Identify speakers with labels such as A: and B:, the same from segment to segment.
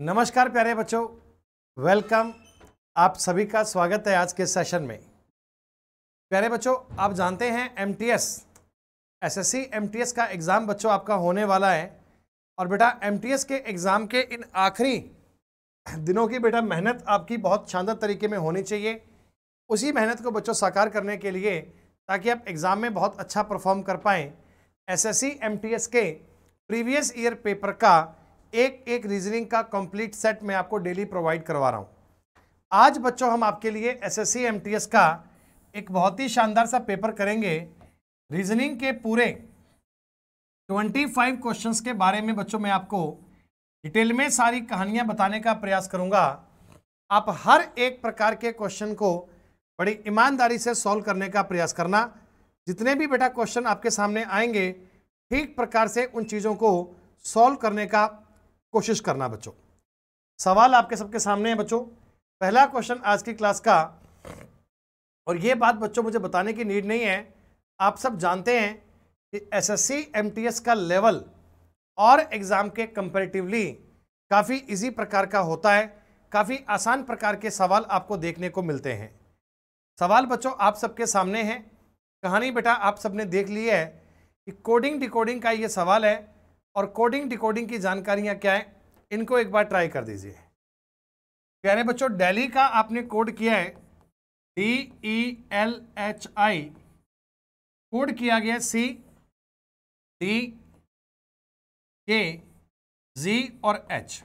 A: नमस्कार प्यारे बच्चों वेलकम आप सभी का स्वागत है आज के सेशन में प्यारे बच्चों आप जानते हैं एमटीएस एसएससी एमटीएस का एग्ज़ाम बच्चों आपका होने वाला है और बेटा एमटीएस के एग्ज़ाम के इन आखिरी दिनों की बेटा मेहनत आपकी बहुत शानदार तरीके में होनी चाहिए उसी मेहनत को बच्चों साकार करने के लिए ताकि आप एग्ज़ाम में बहुत अच्छा परफॉर्म कर पाएँ एस एस के प्रीवियस ईयर पेपर का एक एक रीजनिंग का कंप्लीट सेट मैं आपको डेली प्रोवाइड करवा रहा हूँ आज बच्चों हम आपके लिए एसएससी एमटीएस का एक बहुत ही शानदार सा पेपर करेंगे रीजनिंग के पूरे 25 क्वेश्चंस के बारे में बच्चों मैं आपको डिटेल में सारी कहानियां बताने का प्रयास करूंगा आप हर एक प्रकार के क्वेश्चन को बड़ी ईमानदारी से सॉल्व करने का प्रयास करना जितने भी बेटा क्वेश्चन आपके सामने आएंगे ठीक प्रकार से उन चीज़ों को सॉल्व करने का कोशिश करना बच्चों सवाल आपके सबके सामने है बच्चों पहला क्वेश्चन आज की क्लास का और ये बात बच्चों मुझे बताने की नीड नहीं है आप सब जानते हैं कि एसएससी एमटीएस का लेवल और एग्ज़ाम के कंपेरेटिवली काफ़ी इजी प्रकार का होता है काफ़ी आसान प्रकार के सवाल आपको देखने को मिलते हैं सवाल बच्चों आप सबके सामने हैं कहानी बेटा आप सबने देख ली है कि कोडिंग डिकोडिंग का ये सवाल है और कोडिंग डिकोडिंग की जानकारियां क्या है इनको एक बार ट्राई कर दीजिए प्यारे बच्चों डेली का आपने कोड किया है D E L H I
B: code किया गया सी डी के जी और एच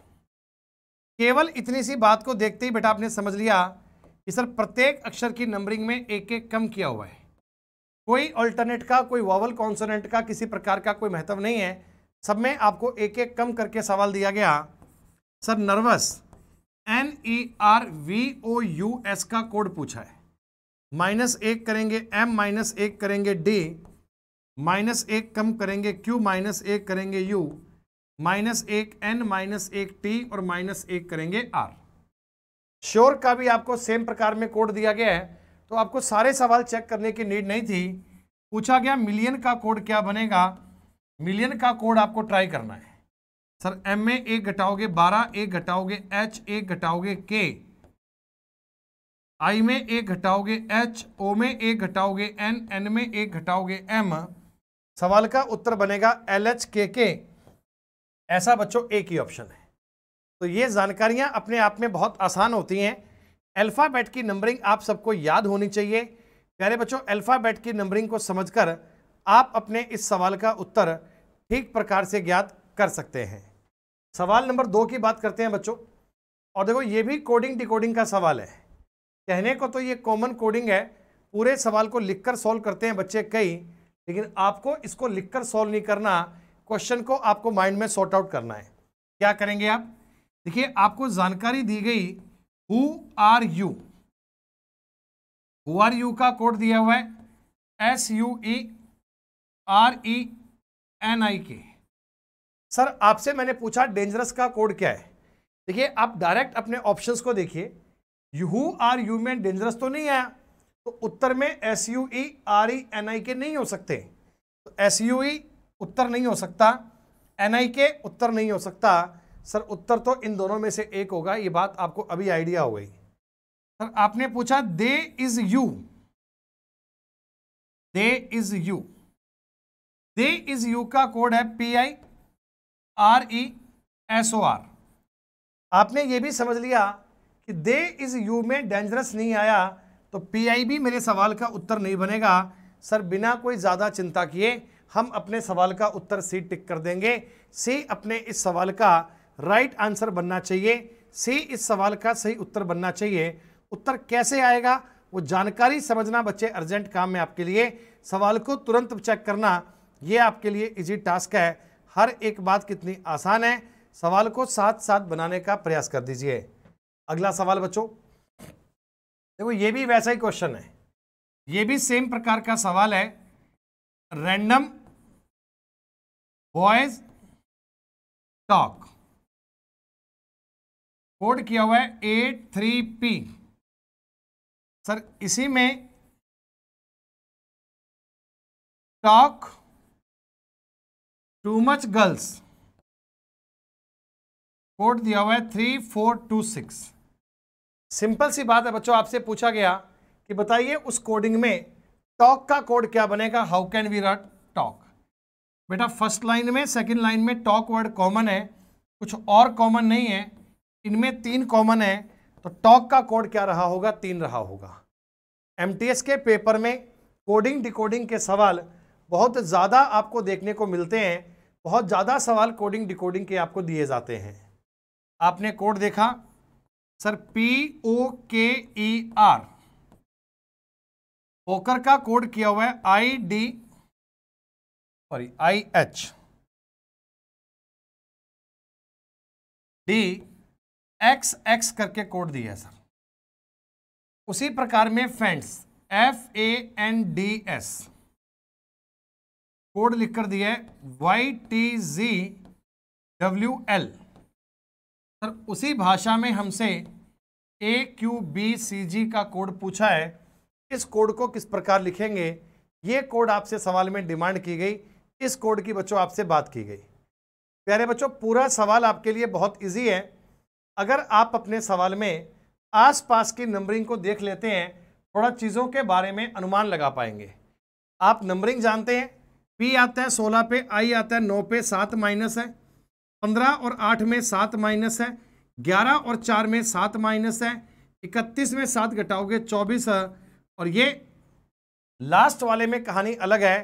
B: केवल इतनी सी बात को देखते ही बेटा आपने
A: समझ लिया कि सर प्रत्येक अक्षर की नंबरिंग में एक एक कम किया हुआ है कोई अल्टरनेट का कोई वावल कॉन्सोनेंट का किसी प्रकार का कोई महत्व नहीं है सब में आपको एक एक कम करके सवाल दिया गया sir nervous N E R V O U S का कोड पूछा है माइनस एक करेंगे एम माइनस एक करेंगे डी माइनस एक कम करेंगे क्यू माइनस एक करेंगे यू माइनस एक एन माइनस एक टी और माइनस एक करेंगे आर श्योर का भी आपको सेम प्रकार में कोड दिया गया है तो आपको सारे सवाल चेक करने की नीड नहीं थी पूछा गया मिलियन का कोड क्या बनेगा मिलियन का कोड आपको ट्राई करना है सर एम ए एक घटाओगे बारह एक घटाओगे एच एक घटाओगे के आई में एक घटाओगे एच ओ में एक घटाओगे एन एन में एक घटाओगे एम सवाल का उत्तर बनेगा एल एच के के ऐसा बच्चों एक ही ऑप्शन है तो ये जानकारियां अपने आप में बहुत आसान होती हैं अल्फ़ाबेट की नंबरिंग आप सबको याद होनी चाहिए प्यारे बच्चों अल्फ़ाबेट की नंबरिंग को समझकर आप अपने इस सवाल का उत्तर ठीक प्रकार से ज्ञात कर सकते हैं सवाल नंबर दो की बात करते हैं बच्चों और देखो ये भी कोडिंग डिकोडिंग का सवाल है कहने को तो ये कॉमन कोडिंग है पूरे सवाल को लिखकर सॉल्व करते हैं बच्चे कई लेकिन आपको इसको लिखकर सॉल्व नहीं करना क्वेश्चन को आपको माइंड में सॉर्ट आउट करना है क्या करेंगे आप देखिए आपको जानकारी दी गई who
B: are you who are you का कोड दिया हुआ है S U E R E N I K sir
A: आपसे मैंने पूछा डेंजरस का कोड क्या है देखिए आप डायरेक्ट अपने ऑप्शंस को देखिए हु आर यू में डेंजरस तो नहीं आया तो उत्तर में S U E R E N I K नहीं हो सकते तो एस यू ई उत्तर नहीं हो सकता एन आई के उत्तर नहीं हो सकता सर उत्तर तो इन दोनों में से एक होगा ये बात आपको अभी आइडिया हो गई
B: सर आपने पूछा they is you they is you they is you का कोड है P I
A: R E S O R आपने ये भी समझ लिया कि दे इज यू में डेंजरस नहीं आया तो पी आई भी मेरे सवाल का उत्तर नहीं बनेगा सर बिना कोई ज़्यादा चिंता किए हम अपने सवाल का उत्तर सी टिक कर देंगे सी अपने इस सवाल का राइट आंसर बनना चाहिए सी इस सवाल का सही उत्तर बनना चाहिए उत्तर कैसे आएगा वो जानकारी समझना बच्चे अर्जेंट काम में आपके लिए सवाल को तुरंत चेक करना ये आपके लिए इजी टास्क है हर एक बात कितनी आसान है सवाल को साथ साथ बनाने का प्रयास कर दीजिए अगला सवाल बच्चों
B: देखो ये भी वैसा ही क्वेश्चन है ये भी सेम प्रकार का सवाल है रैंडम बॉयज टॉक कोड किया हुआ है एट थ्री पी सर इसी में talk too much girls code दिया हुआ है three four two six
A: simple सी बात है बच्चों आपसे पूछा गया कि बताइए उस कोडिंग में टॉक का कोड क्या बनेगा how can we rat talk बेटा फर्स्ट लाइन में सेकंड लाइन में टॉक वर्ड कॉमन है कुछ और कॉमन नहीं है इनमें तीन कॉमन है तो टॉक का कोड क्या रहा होगा तीन रहा होगा एम के पेपर में कोडिंग डिकोडिंग के सवाल बहुत ज़्यादा आपको देखने को मिलते हैं बहुत ज़्यादा सवाल कोडिंग डिकोडिंग के आपको दिए जाते हैं आपने कोड देखा sir P O
B: K E R poker का कोड किया हुआ है I D sorry I H D X X करके कोड दिया है सर उसी प्रकार में friends F A N D S
A: code लिख कर दिया है Y T G W L sir उसी भाषा में हमसे ए क्यू बी सी जी का कोड पूछा है इस कोड को किस प्रकार लिखेंगे ये कोड आपसे सवाल में डिमांड की गई इस कोड की बच्चों आपसे बात की गई प्यारे बच्चों पूरा सवाल आपके लिए बहुत इजी है अगर आप अपने सवाल में आसपास की नंबरिंग को देख लेते हैं थोड़ा चीज़ों के बारे में अनुमान लगा पाएंगे आप नंबरिंग जानते हैं पी आता है सोलह पे आई आता है नौ पे सात माइनस है पंद्रह और आठ में सात माइनस है ग्यारह और चार में सात माइनस है इकतीस में सात घटाओगे चौबीस और ये लास्ट वाले में कहानी अलग है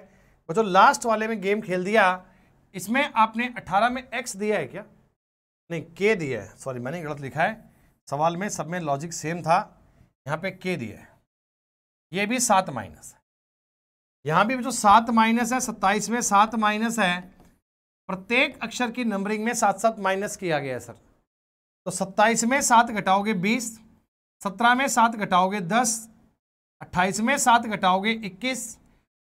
A: जो लास्ट वाले में गेम खेल दिया इसमें आपने अट्ठारह में एक्स दिया है क्या नहीं के दिया है सॉरी मैंने गलत लिखा है सवाल में सब में लॉजिक सेम था यहाँ पे के दिया है ये भी सात माइनस है यहाँ भी जो सात माइनस है सत्ताईस में सात माइनस है प्रत्येक अक्षर की नंबरिंग में सात सात माइनस किया गया है सर तो सत्ताईस में सात घटाओगे बीस सत्रह में सात घटाओगे दस अट्ठाईस में सात घटाओगे इक्कीस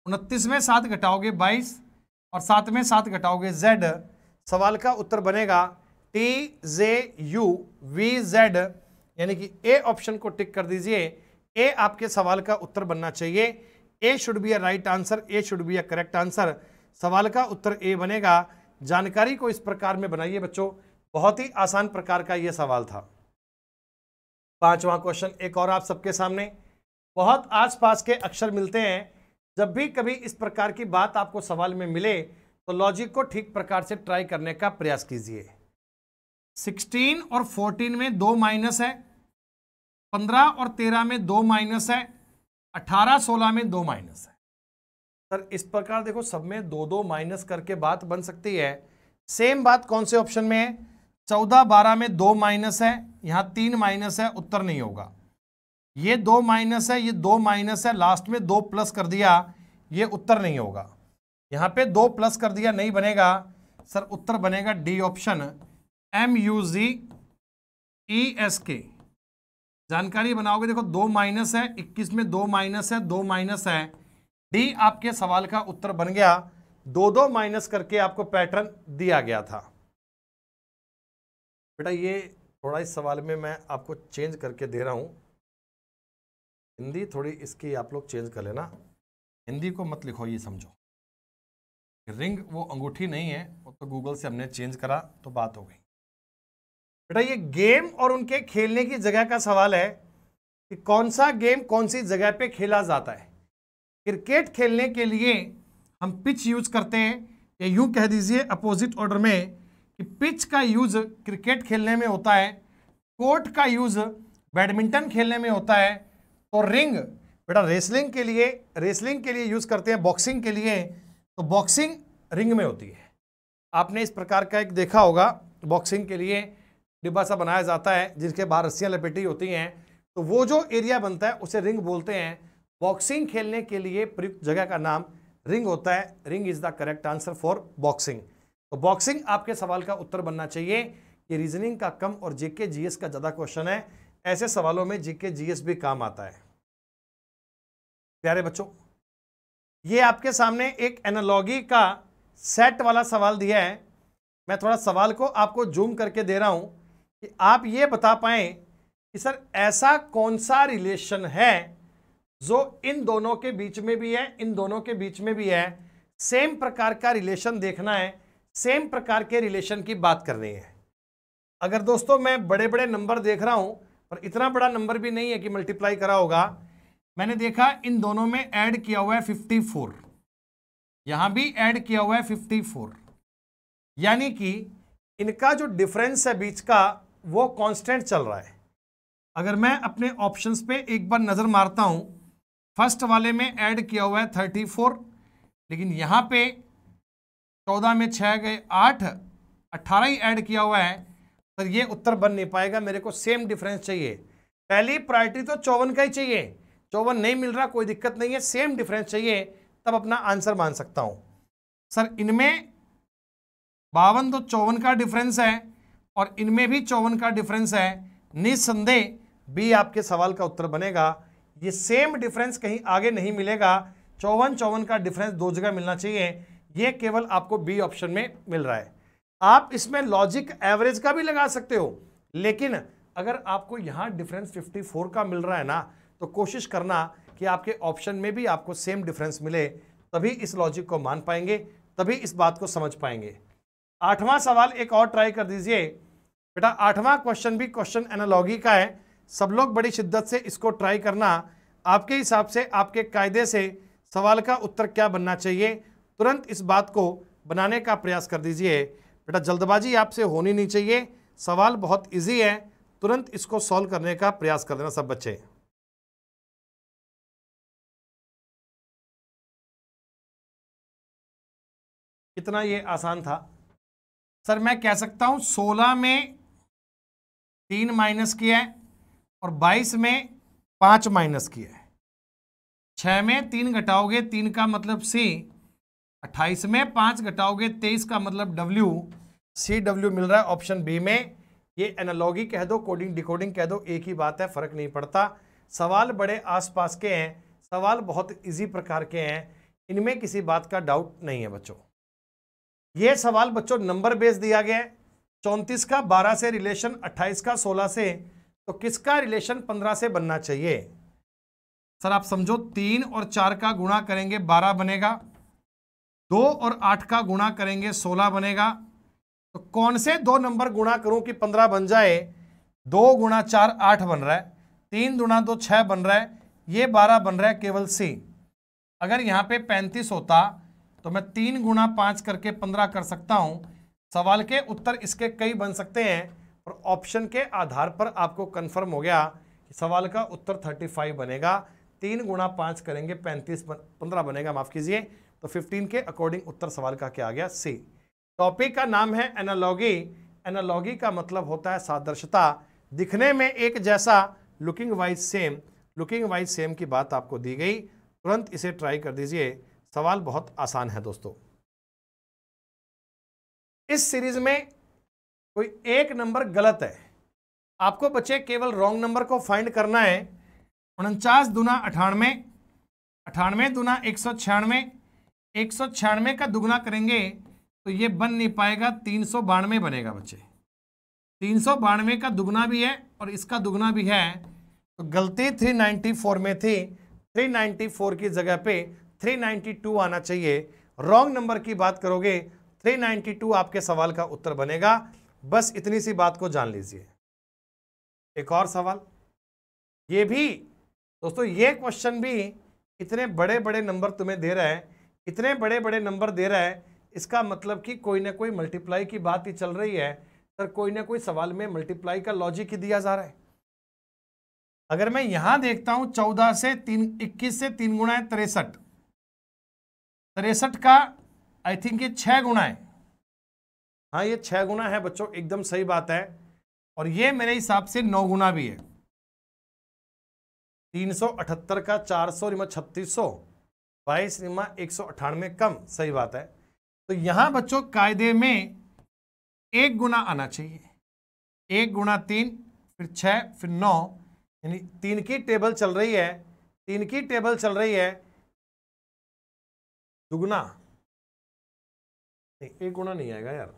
A: उनतीस में सात घटाओगे बाईस और सात में सात घटाओगे जेड सवाल का उत्तर बनेगा T J U V Z यानी कि ए ऑप्शन को टिक कर दीजिए ए आपके सवाल का उत्तर बनना चाहिए A should be a right answer A should be a correct answer सवाल का उत्तर ए बनेगा जानकारी को इस प्रकार में बनाइए बच्चों बहुत ही आसान प्रकार का यह सवाल था पांचवा क्वेश्चन एक और आप सबके सामने बहुत आसपास के अक्षर मिलते हैं जब भी कभी इस प्रकार की बात आपको सवाल में मिले तो लॉजिक को ठीक प्रकार से ट्राई करने का प्रयास कीजिए 16 और 14 में दो माइनस है 15 और 13 में दो माइनस है अठारह सोलह में दो माइनस है सर इस प्रकार देखो सब में दो दो माइनस करके बात बन सकती है सेम बात कौन से ऑप्शन में है चौदह बारह में दो माइनस है यहाँ तीन माइनस है उत्तर नहीं होगा ये दो माइनस है ये दो माइनस है लास्ट में दो प्लस कर दिया ये उत्तर नहीं होगा यहाँ पे दो प्लस कर दिया नहीं बनेगा सर उत्तर बनेगा D option M U G E S K जानकारी बनाओगे देखो दो माइनस है इक्कीस में दो माइनस है दो माइनस है डी आपके सवाल का उत्तर बन गया दो दो माइनस करके आपको पैटर्न दिया गया था बेटा ये थोड़ा इस सवाल में मैं आपको चेंज करके दे रहा हूं हिंदी थोड़ी इसकी आप लोग चेंज कर लेना हिंदी को मत लिखो ये समझो रिंग वो अंगूठी नहीं है वो तो गूगल से हमने चेंज करा तो बात हो गई बेटा ये गेम और उनके खेलने की जगह का सवाल है कि कौन सा गेम कौन सी जगह पे खेला जाता है क्रिकेट खेलने के लिए हम पिच यूज करते हैं या यूँ कह दीजिए अपोजिट ऑर्डर में कि पिच का यूज क्रिकेट खेलने में होता है कोर्ट का यूज बैडमिंटन खेलने में होता है और तो रिंग बेटा रेसलिंग के लिए रेसलिंग के लिए यूज करते हैं बॉक्सिंग के लिए तो बॉक्सिंग रिंग में होती है आपने इस प्रकार का एक देखा होगा बॉक्सिंग के लिए डिब्बा सा बनाया जाता है जिसके बाहर रस्सियाँ लपेटी होती हैं तो वो जो एरिया बनता है उसे रिंग बोलते हैं बॉक्सिंग खेलने के लिए प्रयुक्त जगह का नाम रिंग होता है ring is the correct answer for boxing तो बॉक्सिंग आपके सवाल का उत्तर बनना चाहिए ये रीजनिंग का कम और जेके जीएस का ज़्यादा क्वेश्चन है ऐसे सवालों में जीके जीएस भी काम आता है प्यारे बच्चों ये आपके सामने एक एनालॉगी का सेट वाला सवाल दिया है मैं थोड़ा सवाल को आपको जूम करके दे रहा हूं कि आप ये बता पाए कि सर ऐसा कौन सा रिलेशन है जो इन दोनों के बीच में भी है इन दोनों के बीच में भी है सेम प्रकार का रिलेशन देखना है सेम प्रकार के रिलेशन की बात करनी है अगर दोस्तों मैं बड़े बड़े नंबर देख रहा हूं और इतना बड़ा नंबर भी नहीं है कि मल्टीप्लाई करा होगा मैंने देखा इन दोनों में ऐड किया हुआ है फिफ्टी फोर यहाँ भी ऐड किया हुआ है फिफ्टी फोर यानी कि इनका जो डिफरेंस है बीच का वो कांस्टेंट चल रहा है अगर मैं अपने ऑप्शंस पे एक बार नज़र मारता हूँ फर्स्ट वाले में ऐड किया हुआ है थर्टी फोर लेकिन यहाँ पे चौदह में छः गए आठ अट्ठारह ही ऐड किया हुआ है पर तो ये उत्तर बन नहीं पाएगा मेरे को सेम डिफरेंस चाहिए पहली प्रायोरिटी तो चौवन का ही चाहिए चौवन नहीं मिल रहा कोई दिक्कत नहीं है सेम डिफरेंस चाहिए तब अपना आंसर मान सकता हूँ सर इनमें बावन तो चौवन का डिफरेंस है और इनमें भी चौवन का डिफरेंस है निसंदेह बी आपके सवाल का उत्तर बनेगा ये सेम डिफरेंस कहीं आगे नहीं मिलेगा चौवन चौवन का डिफरेंस दो जगह मिलना चाहिए ये केवल आपको बी ऑप्शन में मिल रहा है आप इसमें लॉजिक एवरेज का भी लगा सकते हो लेकिन अगर आपको यहाँ डिफरेंस 54 का मिल रहा है ना तो कोशिश करना कि आपके ऑप्शन में भी आपको सेम डिफरेंस मिले तभी इस लॉजिक को मान पाएंगे तभी इस बात को समझ पाएंगे आठवां सवाल एक और ट्राई कर दीजिए बेटा आठवां क्वेश्चन भी क्वेश्चन एनालॉगी का है सब लोग बड़ी शिद्दत से इसको ट्राई करना आपके हिसाब से आपके कायदे से सवाल का उत्तर क्या बनना चाहिए तुरंत इस बात को बनाने का प्रयास कर दीजिए बेटा जल्दबाजी आपसे
B: होनी नहीं चाहिए सवाल बहुत इजी है तुरंत इसको सॉल्व करने का प्रयास कर देना सब बच्चे कितना ये आसान था सर मैं कह सकता हूँ सोलह में तीन माइनस किया है और बाईस में
A: पाँच माइनस किया है छः में तीन घटाओगे तीन का मतलब सी अट्ठाईस में पाँच घटाओगे तेईस का मतलब डब्ल्यू सी डब्ल्यू मिल रहा है ऑप्शन बी में ये एनालॉगी कह दो कोडिंग डिकोडिंग कह दो एक ही बात है फर्क नहीं पड़ता सवाल बड़े आसपास के हैं सवाल बहुत इजी प्रकार के हैं इनमें किसी बात का डाउट नहीं है बच्चों ये सवाल बच्चों नंबर बेस दिया गया है चौंतीस का बारह से रिलेशन अट्ठाईस का सोलह से तो किसका रिलेशन पंद्रह से बनना चाहिए सर आप समझो तीन और चार का गुणा करेंगे बारह बनेगा दो और आठ का गुणा करेंगे सोलह बनेगा तो कौन से दो नंबर गुणा करूं कि पंद्रह बन जाए दो गुणा चार आठ बन रहा है तीन गुणा दो छः बन रहा है ये बारह बन रहा है केवल सी अगर यहाँ पे पैंतीस होता तो मैं तीन गुणा पाँच करके पंद्रह कर सकता हूँ सवाल के उत्तर इसके कई बन सकते हैं और ऑप्शन के आधार पर आपको कंफर्म हो गया कि सवाल का उत्तर 35 बनेगा तीन गुणा पाँच करेंगे पैंतीस पंद्रह बनेगा माफ़ कीजिए तो 15 के अकॉर्डिंग उत्तर सवाल का क्या आ गया सी टॉपिक का नाम है एनालॉगी एनालॉगी का मतलब होता है सादर्शता दिखने में एक जैसा looking wise same looking wise same की बात आपको दी गई तुरंत इसे ट्राई कर दीजिए सवाल बहुत आसान है दोस्तों इस सीरीज में कोई एक नंबर गलत है आपको बच्चे केवल रॉन्ग नंबर को फाइंड करना है उनचास दुना अठानवे अठानवे दुना एक सौ छियानवे एक सौ छियानवे का दुगना करेंगे तो ये बन नहीं पाएगा तीन सौ बानवे बनेगा बच्चे तीन सौ बानवे का दुगना भी है और इसका दुगना भी है तो गलती थ्री नाइन्टी फोर में थी थ्री नाइन्टी फोर की जगह पे थ्री नाइन्टी टू आना चाहिए रॉन्ग नंबर की बात करोगे 392 आपके सवाल का उत्तर बनेगा बस इतनी सी बात को जान लीजिए एक और सवाल ये भी दोस्तों ये क्वेश्चन भी इतने बड़े बड़े नंबर तुम्हें दे रहा है इतने बड़े बड़े नंबर दे रहा है इसका मतलब कि कोई ना कोई मल्टीप्लाई की बात ही चल रही है सर कोई ना कोई सवाल में मल्टीप्लाई का लॉजिक ही दिया जा रहा है अगर मैं यहां देखता हूं चौदह से तीन इक्कीस से तीन गुणा है तिरसठ तिरसठ का आई थिंक ये छह गुना है हाँ ये छह गुना है बच्चों एकदम सही बात है और ये मेरे हिसाब से नौ गुना भी है तीन सौ अठहत्तर का चार सौ रिमा छत्तीस सौ बाईस रिमा एक सौ अठानवे कम सही बात है तो यहाँ बच्चों कायदे में एक गुना आना चाहिए एक गुना तीन फिर छः फिर नौ यानी तीन
B: की टेबल चल रही है तीन की टेबल चल रही है दुगुना नहीं एक गुणा नहीं आएगा यार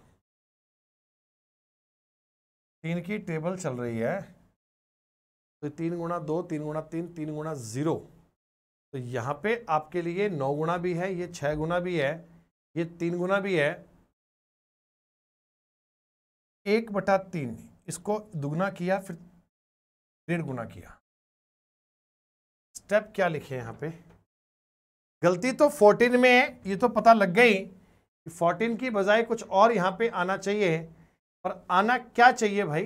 B: तीन की टेबल चल रही है तो तीन गुणा दो
A: तीन गुणा तीन तीन गुणा ज़ीरो तो यहाँ पे आपके लिए नौ गुणा भी है ये छः गुना भी है ये तीन गुना भी है एक बटा तीन इसको दुगना किया फिर डेढ़ गुना किया स्टेप क्या लिखे यहाँ पे गलती तो फोर्टीन में है ये तो पता लग गई फोर्टीन की बजाय कुछ और यहाँ पे आना चाहिए और आना क्या चाहिए भाई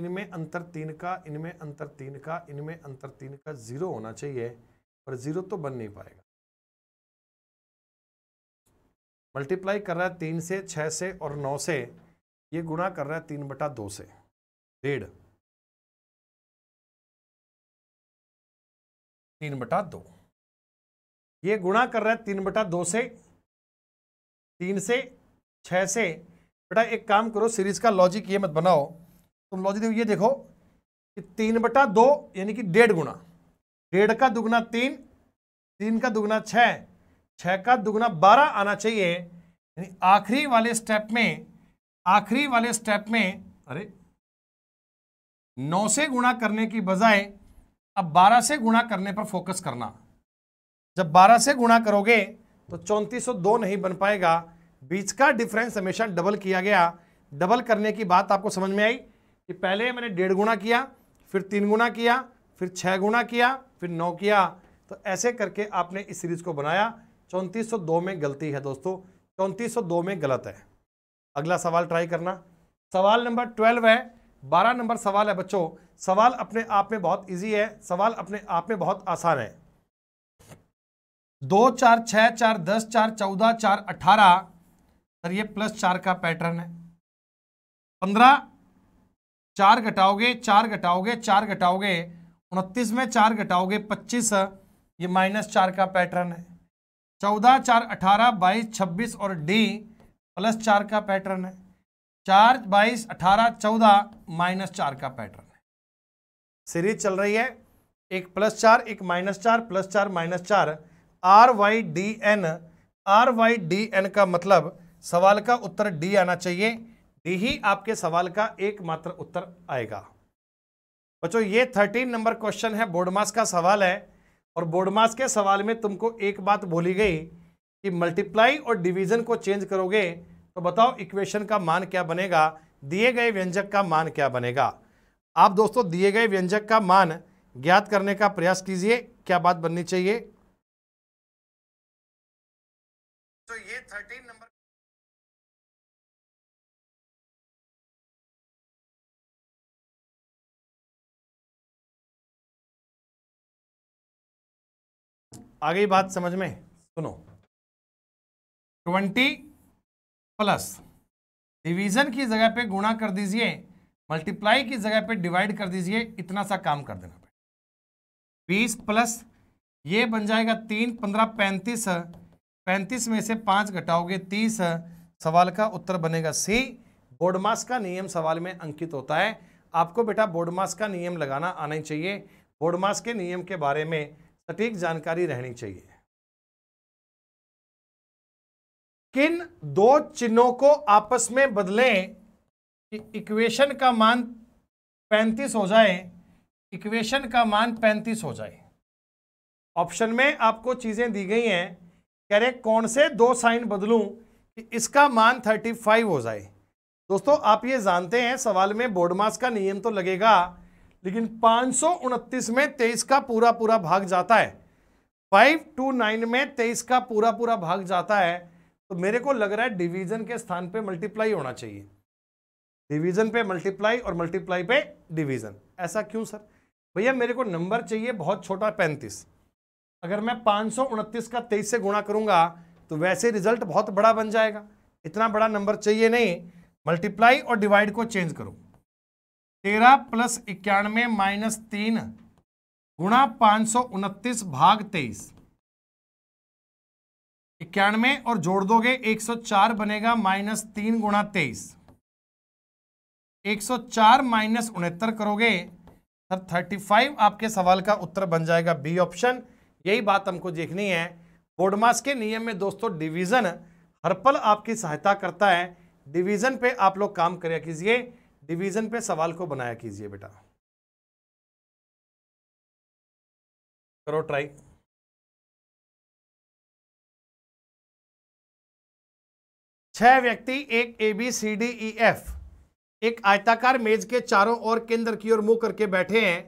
A: इनमें अंतर तीन का इनमें अंतर तीन का इनमें अंतर तीन का ज़ीरो होना चाहिए पर ज़ीरो तो बन नहीं पाएगा मल्टीप्लाई कर रहा है तीन से छः से और नौ
B: से ये गुणा कर रहा है तीन बटा दो से डेढ़ तीन बटा दो ये गुणा कर रहा है तीन बटा दो से तीन से छः से
A: बेटा एक काम करो सीरीज का लॉजिक ये मत बनाओ तुम लॉजिक देखो ये देखो कि तीन बटा दो यानी कि डेढ़ गुना डेढ़ का दुगना तीन तीन का दुगना छः छः का दुगना बारह आना चाहिए यानी आखिरी वाले स्टेप में आखिरी वाले स्टेप में अरे नौ से गुणा करने की बजाय अब बारह से गुणा करने पर फोकस करना जब बारह से गुणा करोगे तो दो नहीं बन पाएगा बीच का डिफरेंस हमेशा डबल किया गया डबल करने की बात आपको समझ में आई कि पहले मैंने डेढ़ गुना किया फिर तीन गुना किया फिर छः गुना किया फिर नौ किया तो ऐसे करके आपने इस सीरीज को बनाया 3402 में गलती है दोस्तों 3402 में गलत है अगला सवाल ट्राई करना सवाल नंबर ट्वेल्व है बारह नंबर सवाल है बच्चों सवाल अपने आप में बहुत ईजी है सवाल अपने आप में बहुत आसान है दो चार छः चार दस चार चौदह चार अठारह सर ये प्लस चार का पैटर्न है पंद्रह चार घटाओगे चार घटाओगे चार घटाओगे उनतीस में चार घटाओगे पच्चीस ये माइनस चार का पैटर्न है चौदह चार अठारह बाईस छब्बीस और डी प्लस चार का पैटर्न है चार बाईस अठारह चौदह माइनस चार का पैटर्न है सीरीज चल रही है एक प्लस चार एक माइनस चार प्लस चार माइनस चार R Y D N R Y D N का मतलब सवाल का उत्तर डी आना चाहिए डी ही आपके सवाल का एकमात्र उत्तर आएगा बच्चों ये थर्टीन नंबर क्वेश्चन है बोर्डमास का सवाल है और बोर्डमास के सवाल में तुमको एक बात बोली गई कि मल्टीप्लाई और डिवीजन को चेंज करोगे तो बताओ इक्वेशन का मान क्या बनेगा दिए गए व्यंजक का मान क्या बनेगा आप दोस्तों दिए गए व्यंजक
B: का मान ज्ञात करने का प्रयास कीजिए क्या बात बननी चाहिए थर्टीन नंबर आ गई बात समझ में सुनो ट्वेंटी प्लस
A: डिवीजन की जगह पे गुणा कर दीजिए मल्टीप्लाई की जगह पे डिवाइड कर दीजिए इतना सा काम कर देना बीस प्लस ये बन जाएगा तीन पंद्रह पैंतीस पैंतीस में से पाँच घटाओगे तीस सवाल का उत्तर बनेगा सी बोडमास का नियम सवाल में अंकित होता है आपको बेटा बोडमास का नियम लगाना आना चाहिए बोडमास के नियम के बारे में सटीक जानकारी रहनी चाहिए किन दो चिन्हों को आपस में बदलें कि इक्वेशन का मान 35 हो जाए इक्वेशन का मान 35 हो जाए ऑप्शन में आपको चीजें दी गई हैं कह रहे कौन से दो साइन बदलूं कि इसका मान 35 हो जाए दोस्तों आप ये जानते हैं सवाल में बोर्ड मास का नियम तो लगेगा लेकिन पाँच में तेईस का पूरा पूरा भाग जाता है फाइव टू नाइन में तेईस का पूरा पूरा भाग जाता है तो मेरे को लग रहा है डिवीजन के स्थान पे मल्टीप्लाई होना चाहिए डिवीजन पे मल्टीप्लाई और मल्टीप्लाई पे डिवीजन ऐसा क्यों सर भैया मेरे को नंबर चाहिए बहुत छोटा पैंतीस अगर मैं पाँच का तेईस से गुणा करूँगा तो वैसे रिजल्ट बहुत बड़ा बन जाएगा इतना बड़ा नंबर चाहिए नहीं मल्टीप्लाई और डिवाइड को चेंज करो तेरह प्लस इक्यानवे माइनस तीन गुणा पाँच सौ उनतीस भाग तेईस इक्यानवे और जोड़ दोगे एक सौ चार बनेगा माइनस तीन गुणा तेईस एक सौ चार माइनस उनहत्तर करोगे सर थर्टी फाइव आपके सवाल का उत्तर बन जाएगा बी ऑप्शन यही बात हमको देखनी है बोडमास के नियम में दोस्तों डिवीज़न हर पल आपकी सहायता करता है डिवीज़न
B: पे आप लोग काम करा कीजिए डिवीज़न पे सवाल को बनाया कीजिए बेटा करो ट्राई छह व्यक्ति एक A B C
A: D E F एक आयताकार मेज के चारों ओर केंद्र की ओर मुंह करके बैठे हैं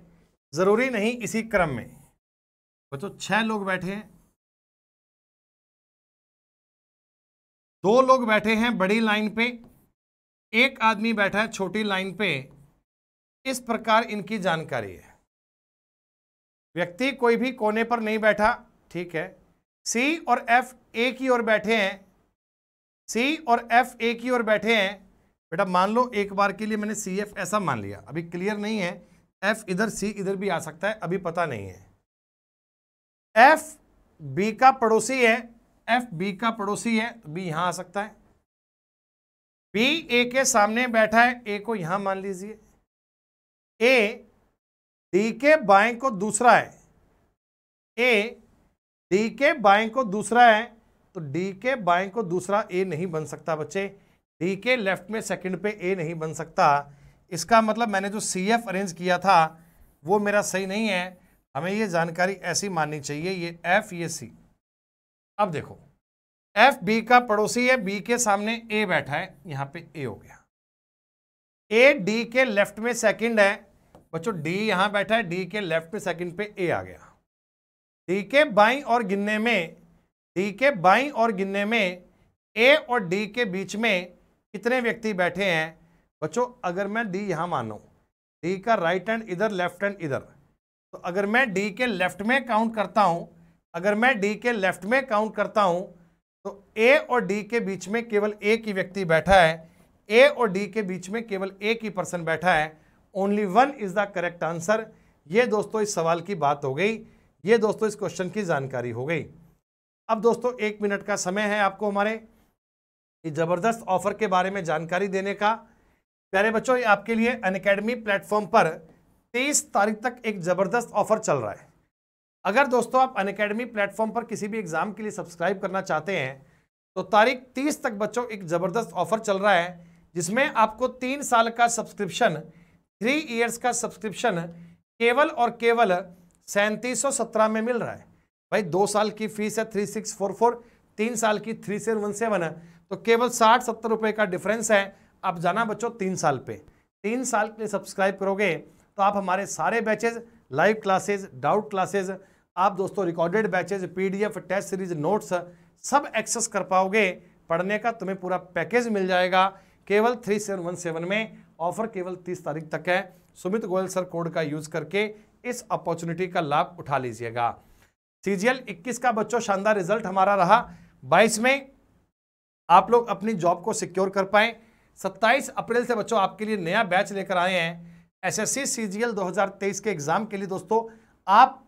B: जरूरी नहीं इसी क्रम में बच्चों तो छह लोग बैठे हैं दो लोग बैठे हैं बड़ी लाइन पे
A: एक आदमी बैठा है छोटी लाइन पे इस प्रकार इनकी जानकारी है व्यक्ति कोई भी कोने पर नहीं बैठा ठीक है सी और एफ ए की ओर बैठे हैं सी और एफ ए की ओर बैठे हैं बेटा मान लो एक बार के लिए मैंने सी एफ ऐसा मान लिया अभी क्लियर नहीं है एफ इधर सी इधर भी आ सकता है अभी पता नहीं है एफ बी का पड़ोसी है एफ बी का पड़ोसी है बी तो यहां आ सकता है बी ए के सामने बैठा है ए को यहां मान लीजिए ए डी के बाएं को दूसरा है ए डी के बाएं को दूसरा है तो डी के बाएं को दूसरा ए नहीं बन सकता बच्चे डी के लेफ्ट में सेकंड पे ए नहीं बन सकता इसका मतलब मैंने जो सी एफ अरेंज किया था वो मेरा सही नहीं है हमें ये जानकारी ऐसी माननी चाहिए ये एफ ये सी अब देखो एफ बी का पड़ोसी है बी के सामने ए बैठा है यहाँ पे ए हो गया ए डी के लेफ्ट में सेकंड है बच्चों डी यहाँ बैठा है डी के लेफ्ट में सेकंड पे ए आ गया डी के बाई और गिनने में डी के बाई और गिनने में ए और डी के बीच में कितने व्यक्ति बैठे हैं बच्चों अगर मैं डी यहाँ मानूँ डी का राइट हैंड इधर लेफ्ट हैंड इधर तो अगर मैं डी के लेफ्ट में काउंट करता हूँ अगर मैं डी के लेफ्ट में काउंट करता हूँ तो ए और डी के बीच में केवल एक ही व्यक्ति बैठा है ए और डी के बीच में केवल एक ही पर्सन बैठा है only one is the correct answer ये दोस्तों इस सवाल की बात हो गई ये दोस्तों इस क्वेश्चन की जानकारी हो गई अब दोस्तों एक मिनट का समय है आपको हमारे इस ज़बरदस्त ऑफर के बारे में जानकारी देने का प्यारे बच्चों ये आपके लिए अनकेडमी प्लेटफॉर्म पर तेईस तारीख तक एक ज़बरदस्त ऑफर चल रहा है अगर दोस्तों आप अन अकेडमी प्लेटफॉर्म पर किसी भी एग्ज़ाम के लिए सब्सक्राइब करना चाहते हैं तो तारीख तीस तक बच्चों एक ज़बरदस्त ऑफर चल रहा है जिसमें आपको तीन साल का सब्सक्रिप्शन थ्री ईयर्स का सब्सक्रिप्शन केवल और केवल सैंतीस सौ सत्रह में मिल रहा है भाई दो साल की फीस है थ्री सिक्स फोर फोर तीन साल की थ्री सेवन वन सेवन है तो केवल साठ सत्तर रुपये का डिफरेंस है आप जाना बच्चों तीन साल पे तीन साल के लिए सब्सक्राइब करोगे तो आप हमारे सारे batches live classes doubt classes आप दोस्तों recorded batches PDF test series notes सब एक्सेस कर पाओगे पढ़ने का तुम्हें पूरा पैकेज मिल जाएगा केवल थ्री सेवन वन सेवन में ऑफर केवल तीस तारीख तक है सुमित गोयल सर कोड का यूज करके इस अपॉर्चुनिटी का लाभ उठा लीजिएगा सी जी एल इक्कीस का बच्चों शानदार रिजल्ट हमारा रहा बाईस में आप लोग अपनी जॉब को सिक्योर कर पाए सत्ताईस अप्रैल से बच्चों आपके लिए नया बैच लेकर आए हैं एसएससी सीजीएल 2023 के एग्ज़ाम के लिए दोस्तों आप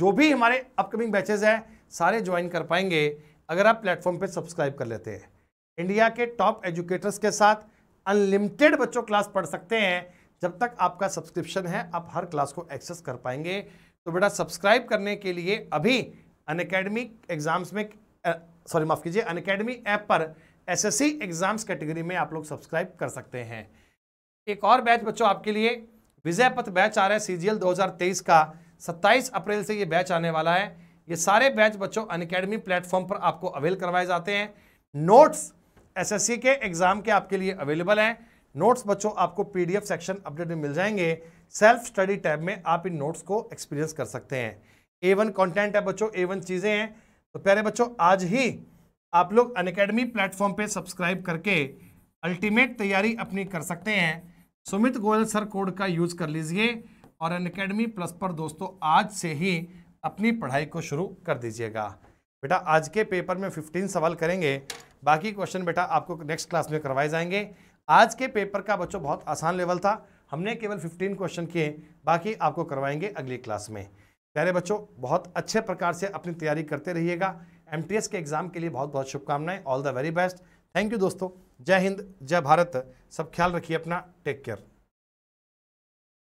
A: जो भी हमारे अपकमिंग बैचेज हैं सारे ज्वाइन कर पाएंगे अगर आप प्लेटफॉर्म पे सब्सक्राइब कर लेते हैं इंडिया के टॉप एजुकेटर्स के साथ अनलिमिटेड बच्चों क्लास पढ़ सकते हैं जब तक आपका सब्सक्रिप्शन है आप हर क्लास को एक्सेस कर पाएंगे तो बेटा सब्सक्राइब करने के लिए अभी अन एग्ज़ाम्स में सॉरी माफ़ कीजिए अन ऐप पर एसएससी एग्ज़ाम्स कैटेगरी में आप लोग सब्सक्राइब कर सकते हैं एक और बैच बच्चों आपके लिए विजय पथ बैच आ रहा है सीजीएल 2023 का 27 अप्रैल से ये बैच आने वाला है ये सारे बैच बच्चों अनकेडमी प्लेटफॉर्म पर आपको अवेल करवाए जाते हैं नोट्स एसएससी के एग्जाम के आपके लिए अवेलेबल हैं नोट्स बच्चों आपको पीडीएफ सेक्शन अपडेट में मिल जाएंगे सेल्फ स्टडी टैब में आप इन नोट्स को एक्सपीरियंस कर सकते हैं ए वन कॉन्टेंट है बच्चों ए वन चीज़ें हैं तो प्यारे बच्चों आज ही आप लोग अनकेडमी प्लेटफॉर्म पे सब्सक्राइब करके अल्टीमेट तैयारी अपनी कर सकते हैं सुमित गोयल सर कोड का यूज कर लीजिए और अन अकेडमी प्लस पर दोस्तों आज से ही अपनी पढ़ाई को शुरू कर दीजिएगा बेटा आज के पेपर में 15 सवाल करेंगे बाकी क्वेश्चन बेटा आपको नेक्स्ट क्लास में करवाए जाएंगे आज के पेपर का बच्चों बहुत आसान लेवल था हमने केवल 15 क्वेश्चन किए बाकी आपको करवाएंगे अगली क्लास में प्यारे बच्चों बहुत अच्छे प्रकार से अपनी तैयारी करते रहिएगा एम के एग्ज़ाम के लिए बहुत बहुत शुभकामनाएं all the very best thank you दोस्तों जय हिंद जय भारत सब ख्याल रखिए अपना टेक केयर